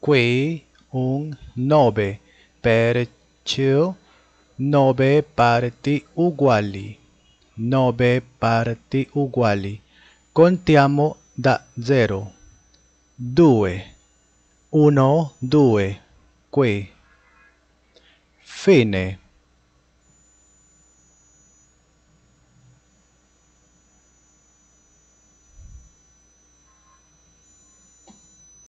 qui un nove, perciò nove parti uguali. Nove parti uguali. Contiamo da zero. Due. Uno, due. Qui. Fine.